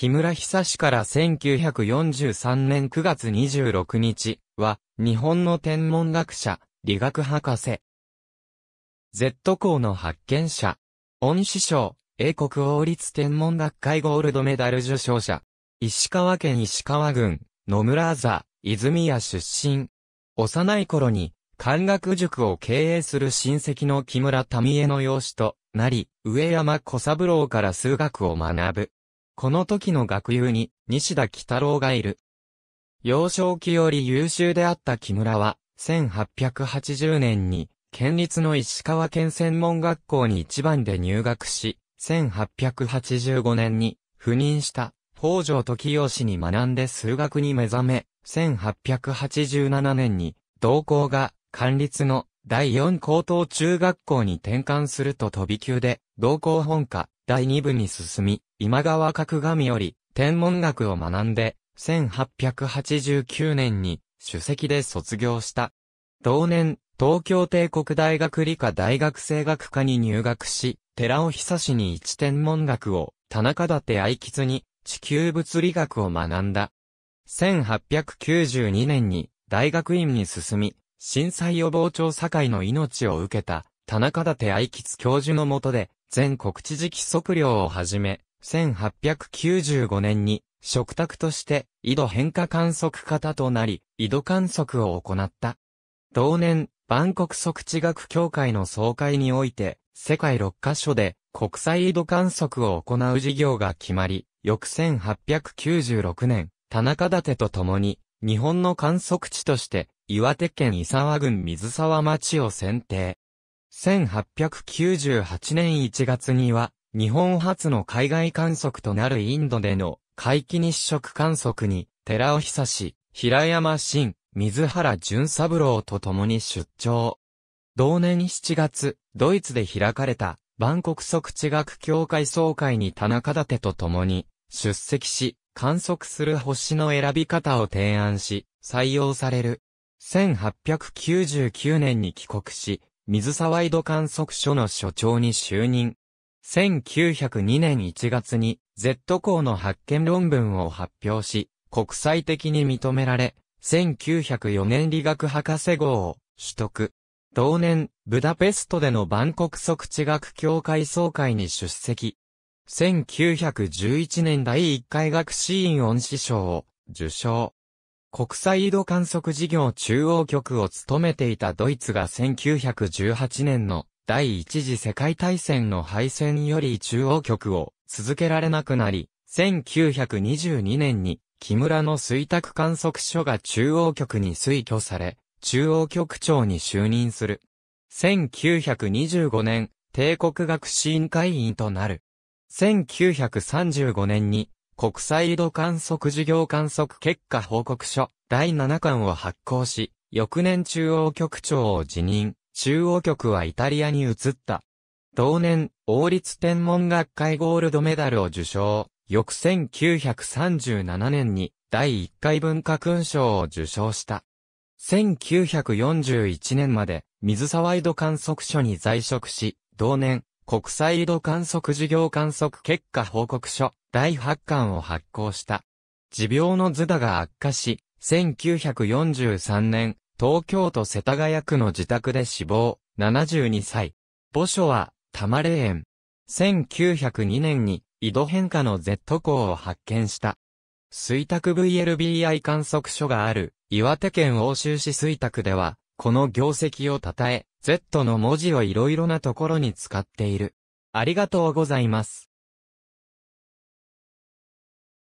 木村久志から1943年9月26日は、日本の天文学者、理学博士。Z 校の発見者。恩師匠、英国王立天文学会ゴールドメダル受賞者。石川県石川郡、野村座、泉谷出身。幼い頃に、漢学塾を経営する親戚の木村民江の養子となり、上山小三郎から数学を学ぶ。この時の学友に、西田喜太郎がいる。幼少期より優秀であった木村は、1880年に、県立の石川県専門学校に一番で入学し、1885年に、赴任した、北条時義に学んで数学に目覚め、1887年に、同校が、管立の、第四高等中学校に転換すると飛び級で、同校本科、第2部に進み、今川角神より天文学を学んで、1889年に首席で卒業した。同年、東京帝国大学理科大学生学科に入学し、寺尾久志に一天文学を、田中立愛吉に地球物理学を学んだ。1892年に大学院に進み、震災予防調査会の命を受けた田中立愛吉教授のもとで全国知事規則令をはじめ、1895年に、食卓として、緯度変化観測型となり、緯度観測を行った。同年、万国測地学協会の総会において、世界6カ所で国際緯度観測を行う事業が決まり、翌1896年、田中立と共に、日本の観測地として、岩手県伊沢郡水沢町を選定。1898年1月には、日本初の海外観測となるインドでの海域日食観測に、寺尾久志、平山新、水原淳三郎と共に出張。同年7月、ドイツで開かれた、万国測地学協会総会に田中立と共に、出席し、観測する星の選び方を提案し、採用される。1899年に帰国し、水沢井戸観測所の所長に就任。1902年1月に Z 校の発見論文を発表し、国際的に認められ、1904年理学博士号を取得。同年、ブダペストでの万国測地学協会総会に出席。1911年第1回学士院恩師賞を受賞。国際緯度観測事業中央局を務めていたドイツが1918年の第一次世界大戦の敗戦より中央局を続けられなくなり、1922年に木村の水卓観測所が中央局に推挙され、中央局長に就任する。1925年、帝国学士委員会員となる。1935年に国際緯度観測事業観測結果報告書第7巻を発行し、翌年中央局長を辞任、中央局はイタリアに移った。同年、王立天文学会ゴールドメダルを受賞。翌1937年に第1回文化勲章を受賞した。1941年まで水沢井戸観測所に在職し、同年、国際緯度観測事業観測結果報告書第8巻を発行した。持病の図ダが悪化し、1943年、東京都世田谷区の自宅で死亡、72歳。墓所は、玉霊園。1902年に、緯度変化の Z 港を発見した。水卓 VLBI 観測所がある、岩手県欧州市水卓では、この業績を称え、Z の文字をいろいろなところに使っている。ありがとうございます。